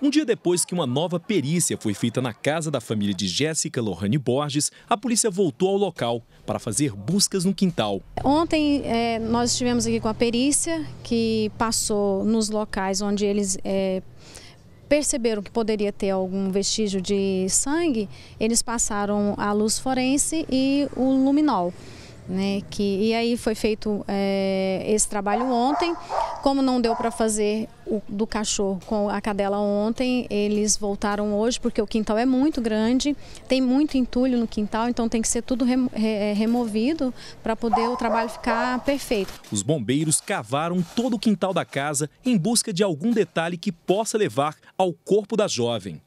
Um dia depois que uma nova perícia foi feita na casa da família de Jéssica Lohane Borges, a polícia voltou ao local para fazer buscas no quintal. Ontem é, nós estivemos aqui com a perícia que passou nos locais onde eles é, perceberam que poderia ter algum vestígio de sangue. Eles passaram a luz forense e o luminol. Né, que, e aí foi feito é, esse trabalho ontem. Como não deu para fazer o do cachorro com a cadela ontem, eles voltaram hoje porque o quintal é muito grande, tem muito entulho no quintal, então tem que ser tudo é, removido para poder o trabalho ficar perfeito. Os bombeiros cavaram todo o quintal da casa em busca de algum detalhe que possa levar ao corpo da jovem.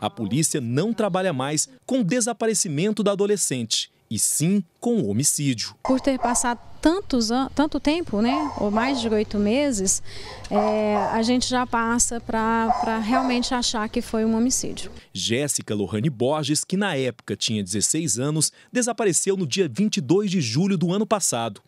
A polícia não trabalha mais com o desaparecimento da adolescente e sim com homicídio. Por ter passado tantos tanto tempo, né, ou mais de oito meses, é, a gente já passa para realmente achar que foi um homicídio. Jéssica Lohane Borges, que na época tinha 16 anos, desapareceu no dia 22 de julho do ano passado.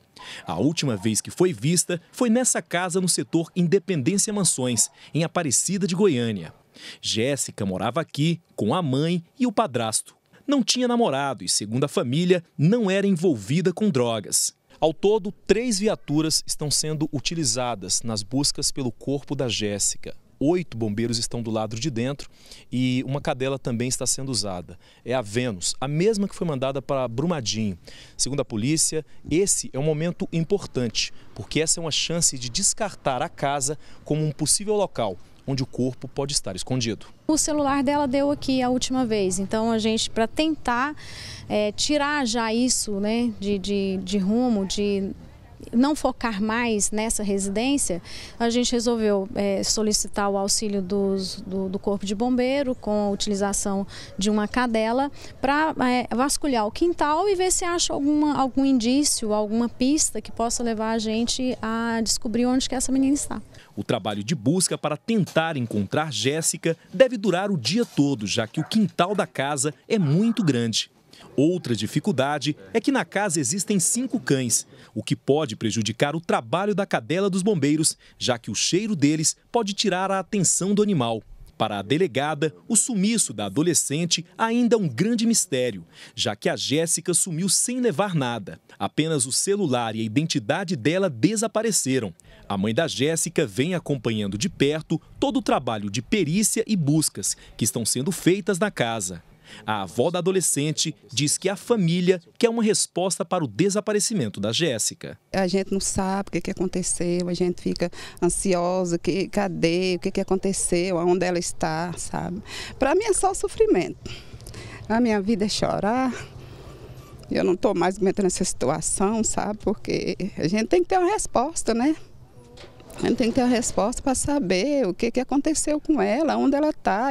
A última vez que foi vista foi nessa casa no setor Independência Mansões, em Aparecida de Goiânia. Jéssica morava aqui com a mãe e o padrasto não tinha namorado e, segundo a família, não era envolvida com drogas. Ao todo, três viaturas estão sendo utilizadas nas buscas pelo corpo da Jéssica. Oito bombeiros estão do lado de dentro e uma cadela também está sendo usada. É a Vênus, a mesma que foi mandada para Brumadinho. Segundo a polícia, esse é um momento importante, porque essa é uma chance de descartar a casa como um possível local onde o corpo pode estar escondido. O celular dela deu aqui a última vez, então a gente, para tentar é, tirar já isso né, de, de, de rumo, de não focar mais nessa residência, a gente resolveu é, solicitar o auxílio dos, do, do, Corpo de Bombeiro com a utilização de uma cadela para é, vasculhar o quintal e ver se acha alguma, algum indício, alguma pista que possa levar a gente a descobrir onde que essa menina está. O trabalho de busca para tentar encontrar Jéssica deve durar o dia todo, já que o quintal da casa é muito grande. Outra dificuldade é que na casa existem cinco cães, o que pode prejudicar o trabalho da cadela dos bombeiros, já que o cheiro deles pode tirar a atenção do animal. Para a delegada, o sumiço da adolescente ainda é um grande mistério, já que a Jéssica sumiu sem levar nada. Apenas o celular e a identidade dela desapareceram. A mãe da Jéssica vem acompanhando de perto todo o trabalho de perícia e buscas que estão sendo feitas na casa. A avó da adolescente diz que a família quer uma resposta para o desaparecimento da Jéssica. A gente não sabe o que, aconteceu, a gente fica ansiosa, que, cadê, o que, aconteceu, onde ela está, sabe? Para mim é só sofrimento. A minha vida é chorar, eu não estou mais aguentando essa situação, sabe? Porque a gente tem que ter uma resposta, né? A gente tem que ter uma resposta para saber o que, que aconteceu com ela, onde ela está.